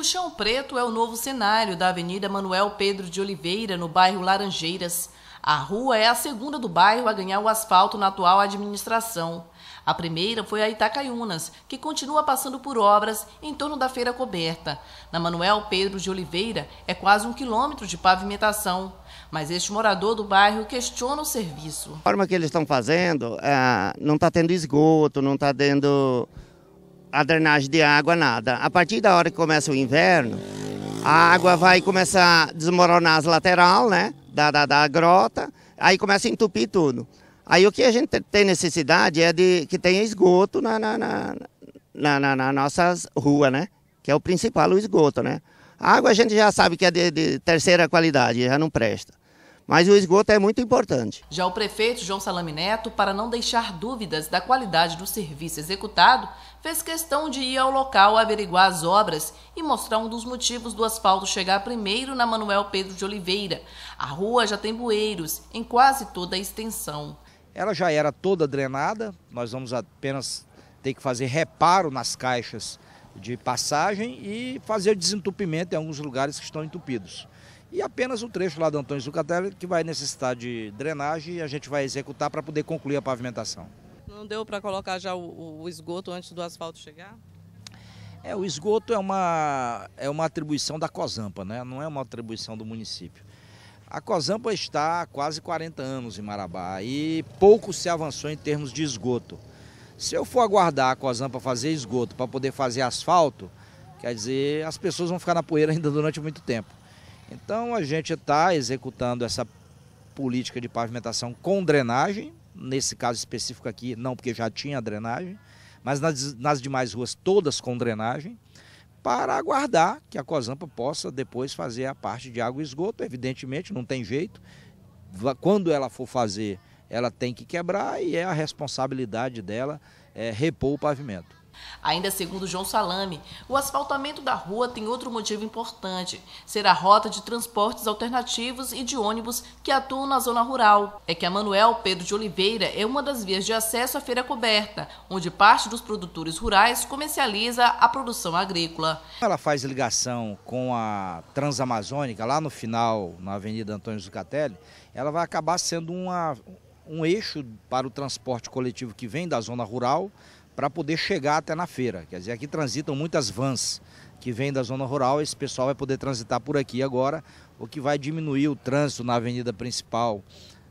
O chão preto é o novo cenário da Avenida Manuel Pedro de Oliveira, no bairro Laranjeiras. A rua é a segunda do bairro a ganhar o asfalto na atual administração. A primeira foi a Itacaiunas, que continua passando por obras em torno da feira coberta. Na Manuel Pedro de Oliveira é quase um quilômetro de pavimentação. Mas este morador do bairro questiona o serviço. A forma que eles estão fazendo, ah, não está tendo esgoto, não está tendo a drenagem de água, nada. A partir da hora que começa o inverno, a água vai começar a desmoronar as lateral, né? Da, da, da grota, aí começa a entupir tudo. Aí o que a gente tem necessidade é de que tenha esgoto na, na, na, na, na, na nossas rua né? Que é o principal, o esgoto, né? A água a gente já sabe que é de, de terceira qualidade, já não presta mas o esgoto é muito importante. Já o prefeito João Salame Neto, para não deixar dúvidas da qualidade do serviço executado, fez questão de ir ao local averiguar as obras e mostrar um dos motivos do asfalto chegar primeiro na Manuel Pedro de Oliveira. A rua já tem bueiros em quase toda a extensão. Ela já era toda drenada, nós vamos apenas ter que fazer reparo nas caixas de passagem e fazer desentupimento em alguns lugares que estão entupidos. E apenas o trecho lá do Antônio Zucatelli que vai necessitar de drenagem e a gente vai executar para poder concluir a pavimentação. Não deu para colocar já o, o esgoto antes do asfalto chegar? É, o esgoto é uma, é uma atribuição da COSAMPA, né? não é uma atribuição do município. A COSAMPA está há quase 40 anos em Marabá e pouco se avançou em termos de esgoto. Se eu for aguardar a COSAMPA fazer esgoto para poder fazer asfalto, quer dizer, as pessoas vão ficar na poeira ainda durante muito tempo. Então a gente está executando essa política de pavimentação com drenagem, nesse caso específico aqui, não porque já tinha drenagem, mas nas, nas demais ruas todas com drenagem, para aguardar que a Cosampa possa depois fazer a parte de água e esgoto, evidentemente, não tem jeito. Quando ela for fazer, ela tem que quebrar e é a responsabilidade dela é, repor o pavimento. Ainda segundo João Salame, o asfaltamento da rua tem outro motivo importante: ser a rota de transportes alternativos e de ônibus que atuam na zona rural. É que a Manuel Pedro de Oliveira é uma das vias de acesso à feira coberta, onde parte dos produtores rurais comercializa a produção agrícola. Ela faz ligação com a Transamazônica, lá no final, na Avenida Antônio Zucatelli, ela vai acabar sendo uma, um eixo para o transporte coletivo que vem da zona rural para poder chegar até na feira. Quer dizer, aqui transitam muitas vans que vêm da zona rural, esse pessoal vai poder transitar por aqui agora, o que vai diminuir o trânsito na avenida principal,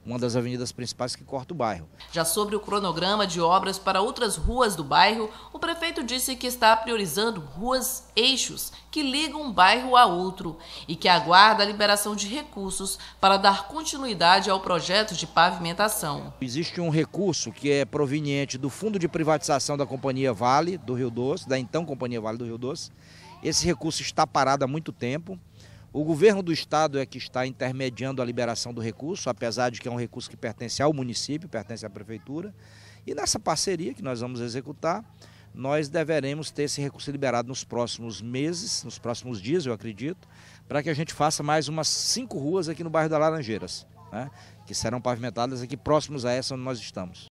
uma das avenidas principais que corta o bairro. Já sobre o cronograma de obras para outras ruas do bairro, o prefeito disse que está priorizando ruas eixos que ligam um bairro a outro e que aguarda a liberação de recursos para dar continuidade ao projeto de pavimentação. Existe um recurso que é proveniente do Fundo de Privatização da Companhia Vale do Rio Doce, da então Companhia Vale do Rio Doce. Esse recurso está parado há muito tempo o governo do estado é que está intermediando a liberação do recurso, apesar de que é um recurso que pertence ao município, pertence à prefeitura. E nessa parceria que nós vamos executar, nós deveremos ter esse recurso liberado nos próximos meses, nos próximos dias, eu acredito, para que a gente faça mais umas cinco ruas aqui no bairro da Laranjeiras, né, que serão pavimentadas aqui próximos a essa onde nós estamos.